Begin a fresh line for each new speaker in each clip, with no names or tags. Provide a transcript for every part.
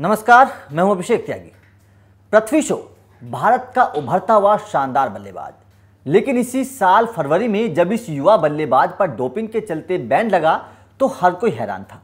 नमस्कार मैं हूं अभिषेक त्यागी पृथ्वी शो भारत का उभरता हुआ शानदार बल्लेबाज लेकिन इसी साल फरवरी में जब इस युवा बल्लेबाज पर डोपिंग के चलते बैन लगा तो हर कोई हैरान था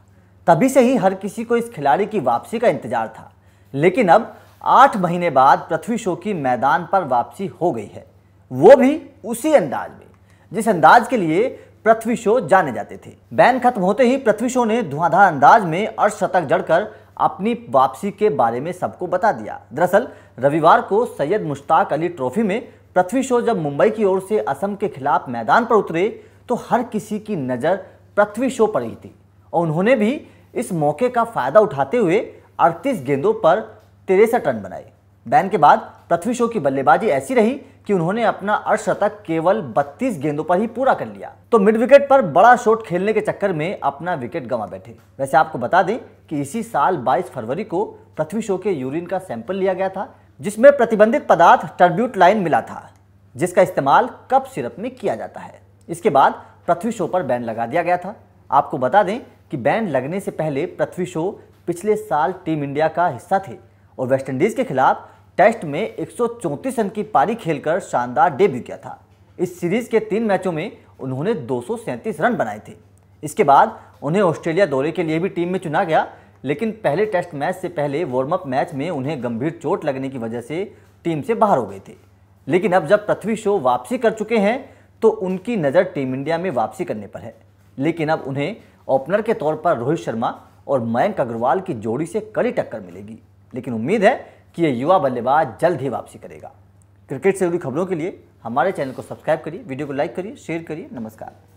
तभी से ही हर किसी को इस खिलाड़ी की वापसी का इंतजार था लेकिन अब आठ महीने बाद पृथ्वी शो की मैदान पर वापसी हो गई है वो भी उसी अंदाज में जिस अंदाज के लिए पृथ्वी शो जाने जाते थे बैन खत्म होते ही पृथ्वी शो ने धुआंधार अंदाज में अर्धशतक जड़कर अपनी वापसी के बारे में सबको बता दिया दरअसल रविवार को सैयद मुश्ताक अली ट्रॉफी में पृथ्वी शो जब मुंबई की ओर से असम के खिलाफ मैदान पर उतरे तो हर किसी की नज़र पृथ्वी शो पर ही थी और उन्होंने भी इस मौके का फ़ायदा उठाते हुए अड़तीस गेंदों पर तिरसठ रन बनाए बैन के बाद पृथ्वी शो की बल्लेबाजी ऐसी रही कि उन्होंने अपना अर्धशतक केवल 32 गेंदों पर ही पूरा कर लिया तो मिड विकेट पर बड़ा शॉट खेलने के चक्कर में अपना विकेट गंवा बैठे वैसे आपको बता दें कि इसी साल 22 फरवरी को पृथ्वी शो के यूरिन का सैंपल लिया गया था जिसमें प्रतिबंधित पदार्थ टर्ब्यूट लाइन मिला था जिसका इस्तेमाल कप सिरप में किया जाता है इसके बाद पृथ्वी शो पर बैन लगा दिया गया था आपको बता दें कि बैन लगने से पहले पृथ्वी शो पिछले साल टीम इंडिया का हिस्सा थे और वेस्टइंडीज़ के खिलाफ टेस्ट में एक रन की पारी खेलकर शानदार डेब्यू किया था इस सीरीज के तीन मैचों में उन्होंने दो रन बनाए थे इसके बाद उन्हें ऑस्ट्रेलिया दौरे के लिए भी टीम में चुना गया लेकिन पहले टेस्ट मैच से पहले वार्मअप मैच में उन्हें गंभीर चोट लगने की वजह से टीम से बाहर हो गए थे लेकिन अब जब पृथ्वी शो वापसी कर चुके हैं तो उनकी नज़र टीम इंडिया में वापसी करने पर है लेकिन अब उन्हें ओपनर के तौर पर रोहित शर्मा और मयंक अग्रवाल की जोड़ी से कड़ी टक्कर मिलेगी लेकिन उम्मीद है कि ये युवा बल्लेबाज जल्द ही वापसी करेगा क्रिकेट से जुड़ी खबरों के लिए हमारे चैनल को सब्सक्राइब करिए वीडियो को लाइक करिए शेयर करिए नमस्कार